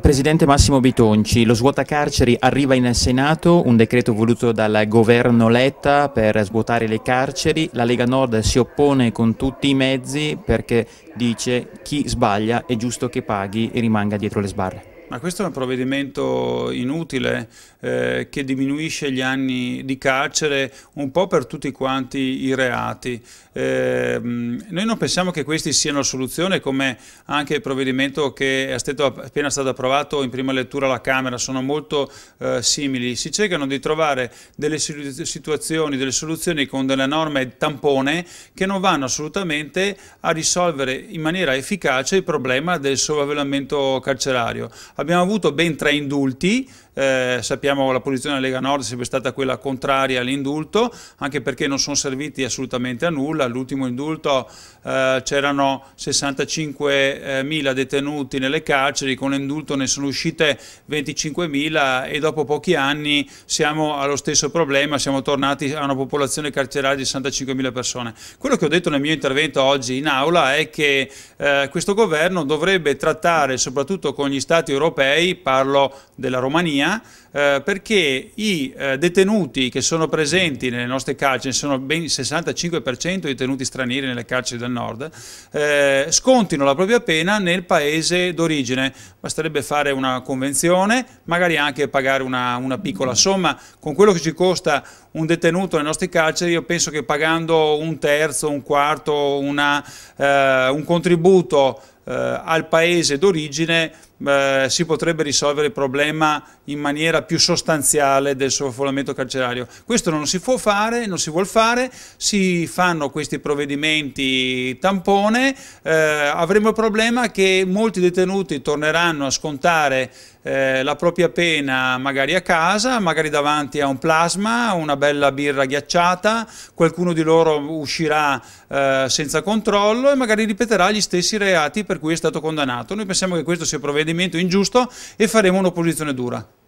Presidente Massimo Bitonci, lo svuotacarceri arriva in Senato, un decreto voluto dal governo Letta per svuotare le carceri. La Lega Nord si oppone con tutti i mezzi perché dice chi sbaglia è giusto che paghi e rimanga dietro le sbarre. Ma questo è un provvedimento inutile eh, che diminuisce gli anni di carcere un po' per tutti quanti i reati. Eh, noi non pensiamo che questi siano la soluzione come anche il provvedimento che è stato appena stato approvato in prima lettura alla Camera, sono molto eh, simili. Si cercano di trovare delle situazioni, delle soluzioni con delle norme tampone che non vanno assolutamente a risolvere in maniera efficace il problema del sovravvelamento carcerario abbiamo avuto ben tre indulti, eh, sappiamo la posizione della Lega Nord è sempre stata quella contraria all'indulto, anche perché non sono serviti assolutamente a nulla, all'ultimo indulto eh, c'erano 65.000 detenuti nelle carceri, con l'indulto ne sono uscite 25.000 e dopo pochi anni siamo allo stesso problema, siamo tornati a una popolazione carceraria di 65.000 persone. Quello che ho detto nel mio intervento oggi in aula è che eh, questo governo dovrebbe trattare soprattutto con gli stati europei, parlo della Romania, Spagna eh, perché i eh, detenuti che sono presenti nelle nostre carceri, sono ben il 65% di detenuti stranieri nelle carceri del nord, eh, scontino la propria pena nel paese d'origine. Basterebbe fare una convenzione, magari anche pagare una, una piccola somma. Con quello che ci costa un detenuto nelle nostre carceri, io penso che pagando un terzo, un quarto, una, eh, un contributo eh, al paese d'origine eh, si potrebbe risolvere il problema in maniera più sostanziale del sovraffollamento carcerario. Questo non si può fare, non si vuol fare, si fanno questi provvedimenti tampone, eh, avremo il problema che molti detenuti torneranno a scontare eh, la propria pena magari a casa, magari davanti a un plasma, una bella birra ghiacciata, qualcuno di loro uscirà eh, senza controllo e magari ripeterà gli stessi reati per per cui è stato condannato. Noi pensiamo che questo sia un provvedimento ingiusto e faremo un'opposizione dura.